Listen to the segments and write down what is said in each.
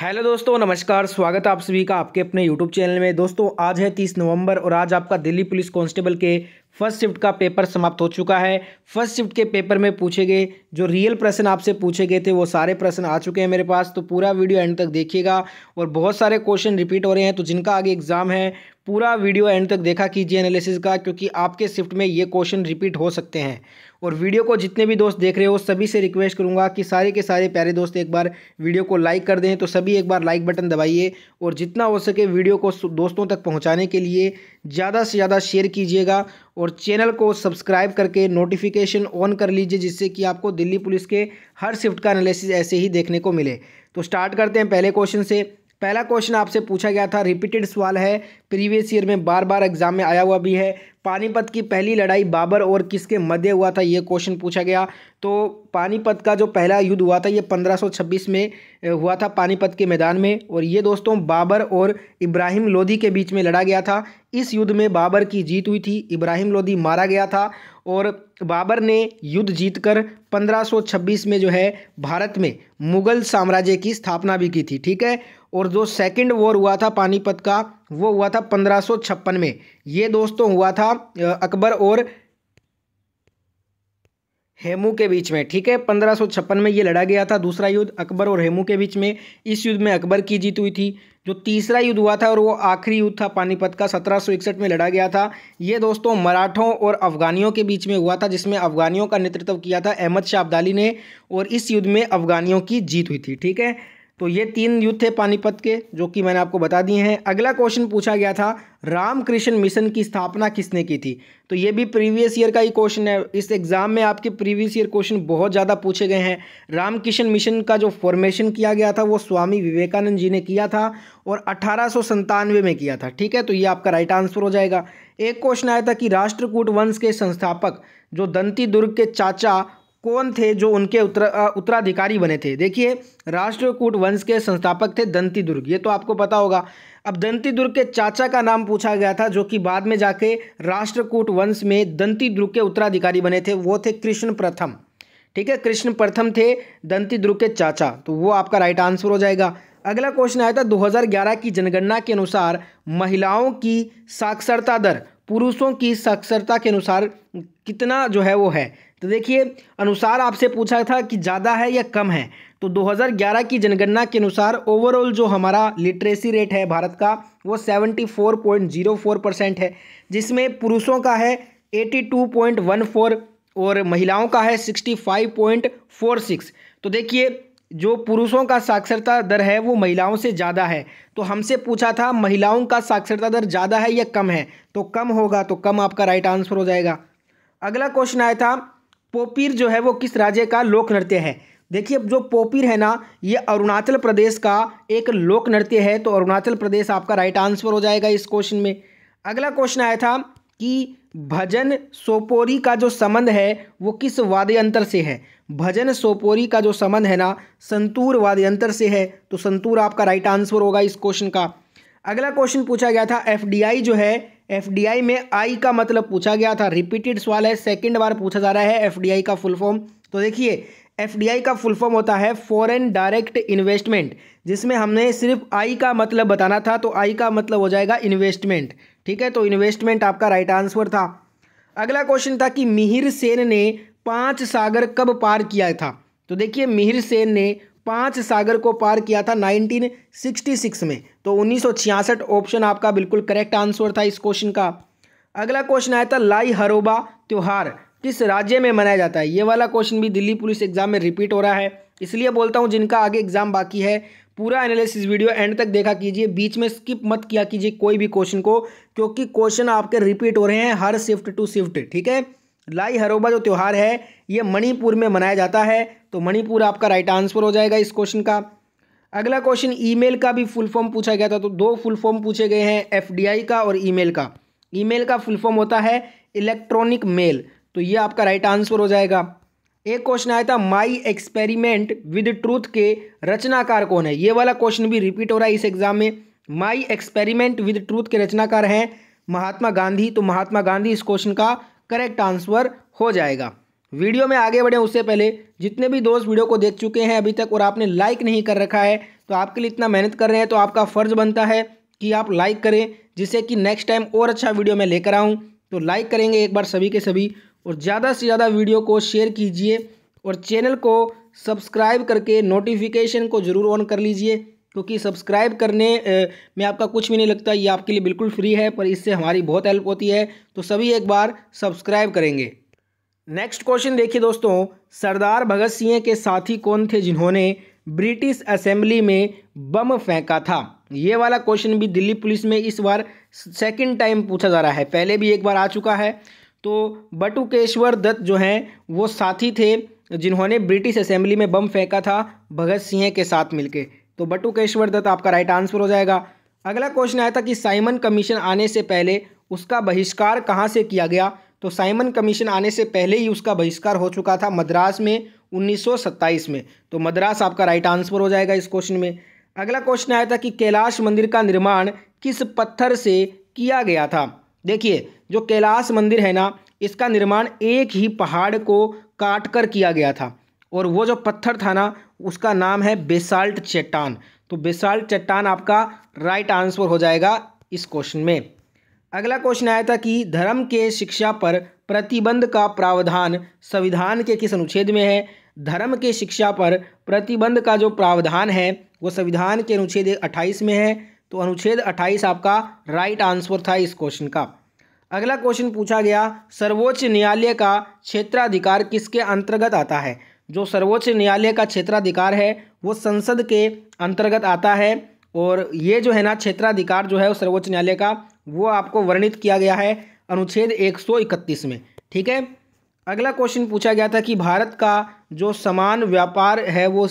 hello दोस्तों नमस्कार स्वागत है आप सभी का आपके अपने यूट्यूब चैनल में दोस्तों आज है तीस नवंबर और आज आपका दिल्ली पुलिस कांस्टेबल के फर्स्ट शिफ्ट का पेपर समाप्त हो चुका है फर्स्ट शिफ्ट के पेपर में पूछे गए जो रियल प्रश्न आपसे पूछे गए थे वो सारे प्रश्न आ चुके हैं मेरे पास तो पूरा वीडियो एंड तक देखिएगा और बहुत सारे क्वेश्चन रिपीट हो रहे हैं तो जिनका आगे एग्जाम है पूरा वीडियो एंड तक देखा कीजिए एनालिसिस का क्योंकि आपके शिफ्ट में ये क्वेश्चन रिपीट हो सकते हैं और वीडियो को जितने भी दोस्त देख रहे हो सभी से रिक्वेस्ट करूँगा कि सारे के सारे प्यारे दोस्त एक बार वीडियो को लाइक कर दें तो सभी एक बार लाइक बटन दबाइए और जितना हो सके वीडियो को दोस्तों तक पहुँचाने के लिए ज़्यादा से ज़्यादा शेयर कीजिएगा और चैनल को सब्सक्राइब करके नोटिफिकेशन ऑन कर लीजिए जिससे कि आपको दिल्ली पुलिस के हर शिफ्ट का एनालिसिस ऐसे ही देखने को मिले तो स्टार्ट करते हैं पहले क्वेश्चन से पहला क्वेश्चन आपसे पूछा गया था रिपीटेड सवाल है प्रीवियस ईयर में बार बार एग्जाम में आया हुआ भी है पानीपत की पहली लड़ाई बाबर और किसके मध्य हुआ था ये क्वेश्चन पूछा गया तो पानीपत का जो पहला युद्ध हुआ था ये 1526 में हुआ था पानीपत के मैदान में और ये दोस्तों बाबर और इब्राहिम लोधी के बीच में लड़ा गया था इस युद्ध में बाबर की जीत हुई थी इब्राहिम लोधी मारा गया था और बाबर ने युद्ध जीतकर 1526 में जो है भारत में मुगल साम्राज्य की स्थापना भी की थी ठीक है और जो सेकंड वॉर हुआ था पानीपत का वो हुआ था पंद्रह में ये दोस्तों हुआ था अकबर और हेमू के बीच में ठीक है पंद्रह में ये लड़ा गया था दूसरा युद्ध अकबर और हेमू के बीच में इस युद्ध में अकबर की जीत हुई थी जो तीसरा युद्ध हुआ था और वो आखिरी युद्ध था पानीपत का सत्रह में लड़ा गया था ये दोस्तों मराठों और अफगानियों के बीच में हुआ था जिसमें अफगानियों का नेतृत्व किया था अहमद शाह अब्दाली ने और इस युद्ध में अफगानियों की जीत हुई थी ठीक है तो ये तीन युद्ध थे पानीपत के जो कि मैंने आपको बता दिए हैं अगला क्वेश्चन पूछा गया था रामकृष्ण मिशन की स्थापना किसने की थी तो ये भी प्रीवियस ईयर का ही क्वेश्चन है इस एग्ज़ाम में आपके प्रीवियस ईयर क्वेश्चन बहुत ज़्यादा पूछे गए हैं रामकृष्ण मिशन का जो फॉर्मेशन किया गया था वो स्वामी विवेकानंद जी ने किया था और अठारह में किया था ठीक है तो ये आपका राइट आंसर हो जाएगा एक क्वेश्चन आया था कि राष्ट्रकूट वंश के संस्थापक जो दंती दुर्ग के चाचा कौन थे जो उनके उत्तर उत्तराधिकारी बने थे देखिए राष्ट्रकूट वंश के संस्थापक थे दंती दुर्ग ये तो आपको पता होगा अब दंती दुर्ग के चाचा का नाम पूछा गया था जो कि बाद में जाके राष्ट्रकूट वंश में दंती दुर्ग के उत्तराधिकारी बने थे वो थे कृष्ण प्रथम ठीक है कृष्ण प्रथम थे दंती दुर्ग के चाचा तो वो आपका राइट आंसर हो जाएगा अगला क्वेश्चन आया था 2011 की जनगणना के अनुसार महिलाओं की साक्षरता दर पुरुषों की साक्षरता के अनुसार कितना जो है वो है तो देखिए अनुसार आपसे पूछा था कि ज़्यादा है या कम है तो 2011 की जनगणना के अनुसार ओवरऑल जो हमारा लिटरेसी रेट है भारत का वो 74.04 परसेंट है जिसमें पुरुषों का है 82.14 और महिलाओं का है 65.46 तो देखिए जो पुरुषों का साक्षरता दर है वो महिलाओं से ज़्यादा है तो हमसे पूछा था महिलाओं का साक्षरता दर ज़्यादा है या कम है तो कम होगा तो कम आपका राइट आंसर हो जाएगा अगला क्वेश्चन आया था पोपीर जो है वो किस राज्य का लोक नृत्य है देखिए अब जो पोपीर है ना ये अरुणाचल प्रदेश का एक लोक नृत्य है तो अरुणाचल प्रदेश आपका राइट आंसर हो जाएगा इस क्वेश्चन में अगला क्वेश्चन आया था कि भजन सोपोरी का जो संबंध है वो किस वाद्य यंत्र से है भजन सोपोरी का जो संबंध है ना संतूर वाद्य यंत्र से है तो संतूर आपका राइट आंसर होगा इस क्वेश्चन का अगला क्वेश्चन पूछा गया था एफडीआई जो है एफडीआई में आई का मतलब पूछा गया था रिपीटेड सवाल है सेकंड बार पूछा जा रहा है एफडीआई का फुल फॉर्म तो देखिए एफडीआई का फुल फॉर्म होता है फॉरेन डायरेक्ट इन्वेस्टमेंट जिसमें हमने सिर्फ आई का मतलब बताना था तो आई का मतलब हो जाएगा इन्वेस्टमेंट ठीक है तो इन्वेस्टमेंट आपका राइट आंसर था अगला क्वेश्चन था कि मिहिर सेन ने पांच सागर कब पार किया था तो देखिए मिहिर सेन ने पांच सागर को पार किया था 1966 में तो 1966 ऑप्शन आपका बिल्कुल करेक्ट आंसर था इस क्वेश्चन का अगला क्वेश्चन आया था लाई हरोबा त्यौहार किस राज्य में मनाया जाता है ये वाला क्वेश्चन भी दिल्ली पुलिस एग्जाम में रिपीट हो रहा है इसलिए बोलता हूँ जिनका आगे एग्जाम बाकी है पूरा एनालिसिस वीडियो एंड तक देखा कीजिए बीच में स्किप मत किया कीजिए कोई भी क्वेश्चन को क्योंकि क्वेश्चन आपके रिपीट हो रहे हैं हर शिफ्ट टू शिफ्ट ठीक है लाई हरोबा जो त्यौहार है ये मणिपुर में मनाया जाता है तो मणिपुर आपका राइट आंसर हो जाएगा इस क्वेश्चन का अगला क्वेश्चन ईमेल का भी फुल फॉर्म पूछा गया था तो दो फुल फॉर्म पूछे गए हैं एफडीआई का और ईमेल का ईमेल का फुल फॉर्म होता है इलेक्ट्रॉनिक मेल तो ये आपका राइट आंसर हो जाएगा एक क्वेश्चन आया था माई एक्सपेरिमेंट विद ट्रूथ के रचनाकार कौन है ये वाला क्वेश्चन भी रिपीट हो रहा है इस एग्जाम में माई एक्सपेरिमेंट विद ट्रूथ के रचनाकार हैं महात्मा गांधी तो महात्मा गांधी इस क्वेश्चन का करेक्ट आंसर हो जाएगा वीडियो में आगे बढ़ें उससे पहले जितने भी दोस्त वीडियो को देख चुके हैं अभी तक और आपने लाइक नहीं कर रखा है तो आपके लिए इतना मेहनत कर रहे हैं तो आपका फ़र्ज़ बनता है कि आप लाइक करें जिससे कि नेक्स्ट टाइम और अच्छा वीडियो मैं लेकर आऊँ तो लाइक करेंगे एक बार सभी के सभी और ज़्यादा से ज़्यादा वीडियो को शेयर कीजिए और चैनल को सब्सक्राइब करके नोटिफिकेशन को ज़रूर ऑन कर लीजिए क्योंकि सब्सक्राइब करने में आपका कुछ भी नहीं लगता ये आपके लिए बिल्कुल फ्री है पर इससे हमारी बहुत हेल्प होती है तो सभी एक बार सब्सक्राइब करेंगे नेक्स्ट क्वेश्चन देखिए दोस्तों सरदार भगत सिंह के साथी कौन थे जिन्होंने ब्रिटिश असेंबली में बम फेंका था ये वाला क्वेश्चन भी दिल्ली पुलिस में इस बार सेकंड टाइम पूछा जा रहा है पहले भी एक बार आ चुका है तो बटुकेश्वर दत्त जो हैं वो साथी थे जिन्होंने ब्रिटिश असेंबली में बम फेंका था भगत सिंह के साथ मिलके तो बटुकेश्वर दत्त आपका राइट आंसर हो जाएगा अगला क्वेश्चन आया था कि साइमन कमीशन आने से पहले उसका बहिष्कार कहाँ से किया गया तो साइमन कमीशन आने से पहले ही उसका बहिष्कार हो चुका था मद्रास में 1927 में तो मद्रास आपका राइट आंसर हो जाएगा इस क्वेश्चन में अगला क्वेश्चन आया था कि कैलाश मंदिर का निर्माण किस पत्थर से किया गया था देखिए जो कैलाश मंदिर है ना इसका निर्माण एक ही पहाड़ को काट कर किया गया था और वो जो पत्थर था ना उसका नाम है बेसाल्ट चट्टान तो बेसाल्ट चट्टान आपका राइट आंसर हो जाएगा इस क्वेश्चन में अगला क्वेश्चन आया था कि धर्म के शिक्षा पर प्रतिबंध का प्रावधान संविधान के किस अनुच्छेद में है धर्म के शिक्षा पर प्रतिबंध का जो प्रावधान है वो संविधान के अनुच्छेद 28 में है तो अनुच्छेद 28 आपका राइट आंसर था इस क्वेश्चन का अगला क्वेश्चन पूछा गया सर्वोच्च न्यायालय का क्षेत्राधिकार किसके अंतर्गत आता है जो सर्वोच्च न्यायालय का क्षेत्राधिकार है वो संसद के अंतर्गत आता है और ये जो है ना क्षेत्राधिकार जो है वो सर्वोच्च न्यायालय का वो आपको वर्णित किया गया है अनुच्छेद 131 में ठीक है अगला क्वेश्चन पूछा गया था कि भारत का जो समान व्यापार है वो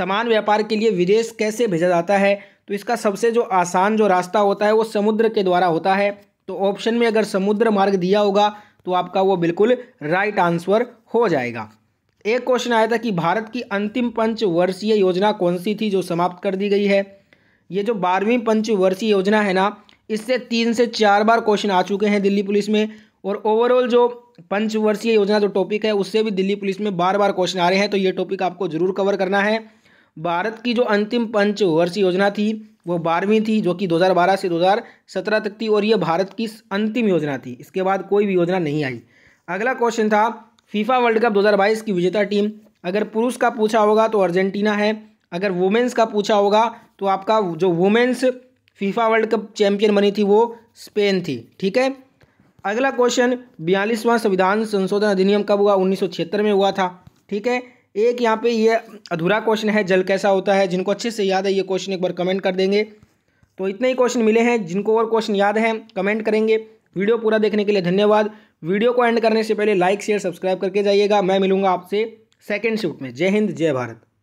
समान व्यापार के लिए विदेश कैसे भेजा जाता है तो इसका सबसे जो आसान जो रास्ता होता है वो समुद्र के द्वारा होता है तो ऑप्शन में अगर समुद्र मार्ग दिया होगा तो आपका वो बिल्कुल राइट आंसर हो जाएगा एक क्वेश्चन आया था कि भारत की अंतिम पंचवर्षीय योजना कौन सी थी जो समाप्त कर दी गई है ये जो बारहवीं पंचवर्षीय योजना है ना इससे तीन से चार बार क्वेश्चन आ चुके हैं दिल्ली पुलिस में और ओवरऑल जो पंचवर्षीय योजना जो टॉपिक है उससे भी दिल्ली पुलिस में बार बार क्वेश्चन आ रहे हैं तो ये टॉपिक आपको जरूर कवर करना है भारत की जो अंतिम पंचवर्षीय योजना थी वो बारहवीं थी जो कि 2012 से 2017 तक थी और ये भारत की अंतिम योजना थी इसके बाद कोई भी योजना नहीं आई अगला क्वेश्चन था फीफा वर्ल्ड कप 2022 की विजेता टीम अगर पुरुष का पूछा होगा तो अर्जेंटीना है अगर वुमेन्स का पूछा होगा तो आपका जो women's FIFA world cup champion बनी थी वो स्पेन थी ठीक है अगला क्वेश्चन बयालीसवां संविधान संशोधन अधिनियम कब हुआ उन्नीस में हुआ था ठीक है एक यहाँ पे ये अधूरा क्वेश्चन है जल कैसा होता है जिनको अच्छे से याद है ये क्वेश्चन एक बार कमेंट कर देंगे तो इतने ही क्वेश्चन मिले हैं जिनको और क्वेश्चन याद हैं कमेंट करेंगे वीडियो पूरा देखने के लिए धन्यवाद वीडियो को एंड करने से पहले लाइक शेयर सब्सक्राइब करके जाइएगा मैं मिलूंगा आपसे सेकेंड शिफ्ट में जय हिंद जय भारत